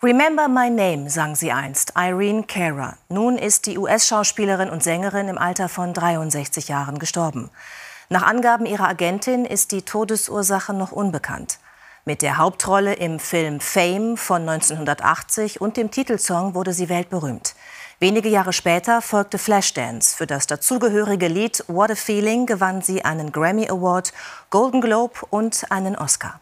Remember My Name sang sie einst, Irene Cara. Nun ist die US-Schauspielerin und Sängerin im Alter von 63 Jahren gestorben. Nach Angaben ihrer Agentin ist die Todesursache noch unbekannt. Mit der Hauptrolle im Film Fame von 1980 und dem Titelsong wurde sie weltberühmt. Wenige Jahre später folgte Flashdance. Für das dazugehörige Lied What a Feeling gewann sie einen Grammy Award, Golden Globe und einen Oscar.